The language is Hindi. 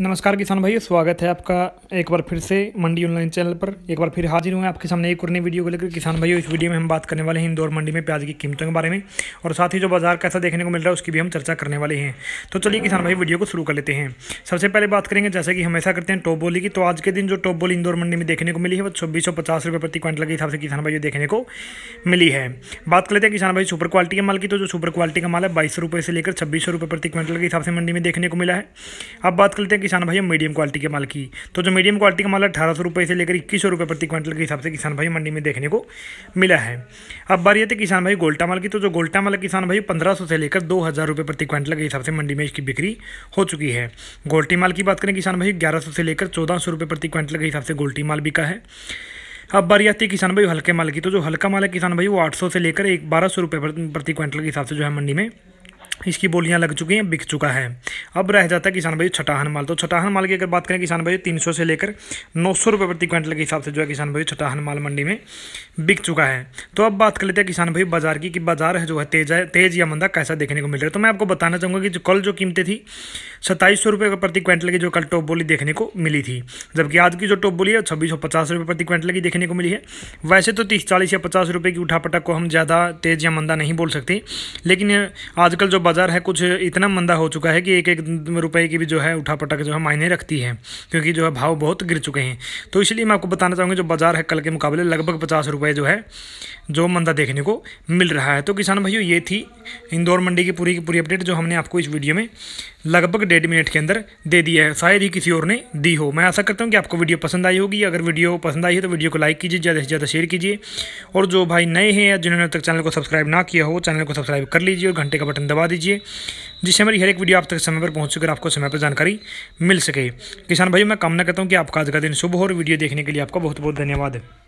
नमस्कार किसान भाइयों स्वागत है आपका एक बार फिर से मंडी ऑनलाइन चैनल पर एक बार फिर हाजिर हुए आपके सामने एक और नई वीडियो को लेकर किसान भाई इस वीडियो में हम बात करने वाले हैं इंदौर मंडी में प्याज की कीमतों के बारे में और साथ ही जो बाजार कैसा देखने को मिल रहा है उसकी भी हम चर्चा करने वाले हैं तो चलिए किसान भाई वीडियो को शुरू कर लेते हैं सबसे पहले बात करेंगे जैसे कि हमेशा करते हैं टॉप बोली की तो आज के दिन जो टॉप बोली इंदौर मंडी में देखने को मिली है वो छब्बीस सौ पचास रुपये प्रति क्विंटल के हिसाब से किसान भाई देखने को मिली है बात कर लेते हैं किसान भाई सुपर क्वालिटी के माल की तो जो सुपर क्वालिटी का माल है बाईस रुपये से लेकर छब्बीस सौ रुपये प्रति क्विंटल के हिसाब से मंडी में देखने को मिला है अब बात कर लेते हैं किसान भाई मीडियम क्वालिटी के माल की तो जो मीडियम क्वालिटी का माल अठारह सौ रुपये से लेकर इक्कीस सौ रुपये प्रति क्विंटल के हिसाब से किसान भाई मंडी में देखने को मिला है अब बारी आती किसान भाई गोल्टा माल की तो जो गोल्टा माल किसान भाई पंद्रह सौ से लेकर दो हज़ार प्रति क्विंटल के हिसाब से मंडी में इसकी बिक्री हो चुकी है गोल्टी माल की बात करें किसान भाई ग्यारह सौ से लेकर चौदह सौ प्रति क्विंटल के हिसाब से गोल्टी माल बिका है अब बारी आती है किसान भाई हल्के माल की तो जो हल्का माल है किसान भाई वो आठ सौ से लेकर एक बारह सौ रुपये प्रति क्विंटल के हिसाब से जो है मंडी में इसकी बोलियां लग चुकी हैं बिक चुका है अब रह जाता है किसान भाई छटाहन माल तो छटाहन माल की अगर बात करें किसान भाई तीन सौ से लेकर नौ सौ रुपये प्रति क्विंटल के हिसाब से जो है किसान भाई छटाहन माल मंडी में बिक चुका है तो अब बात कर लेते हैं किसान भाई बाजार की कि बाजार है जो है तेज है तेज या मंदा कैसा देखने को मिल रहा है तो मैं आपको बताना चाहूँगा कि जो कल जो कीमतें थी सत्ताईस सौ रुपये प्रति क्विंटल की जो कल टॉप बोली देखने को मिली थी जबकि आज की जो टॉप बोली है छब्बीस सौ पचास रुपये प्रति क्विंटल की देखने को मिली है वैसे तो तीस चालीस या पचास रुपये की उठापटक को हम ज़्यादा तेज या मंदा नहीं बोल सकते लेकिन आजकल जो बाज़ार है कुछ इतना मंदा हो चुका है कि एक एक रुपए की भी जो है उठा पटक जो है मायने रखती है क्योंकि जो है भाव बहुत गिर चुके हैं तो इसलिए मैं आपको बताना चाहूँगी जो बाज़ार है कल के मुकाबले लगभग पचास रुपये जो है जो मंदा देखने को मिल रहा है तो किसान भाइयों ये थी इंदौर मंडी की पूरी की पूरी अपडेट जो हमने आपको इस वीडियो में लगभग डेढ़ मिनट के अंदर दे दी है शायद ही किसी और ने दी हो मैं आशा करता हूँ कि आपको वीडियो पसंद आई होगी अगर वीडियो पसंद आई है तो वीडियो को लाइक कीजिए ज़्यादा से ज़्यादा शेयर कीजिए और जो भाई नए हैं या जिन्होंने तक चैनल को सब्सक्राइब ना किया हो चैनल को सब्सक्राइब कर लीजिए और घंटे का बटन दबा दीजिए जिससे हमारी हर एक वीडियो आप तक समय पर पहुँच चुकर आपको समय पर जानकारी मिल सके किसान भाई मैं कामना करता हूँ कि आपका आज का दिन शुभ हो और वीडियो देखने के लिए आपका बहुत बहुत धन्यवाद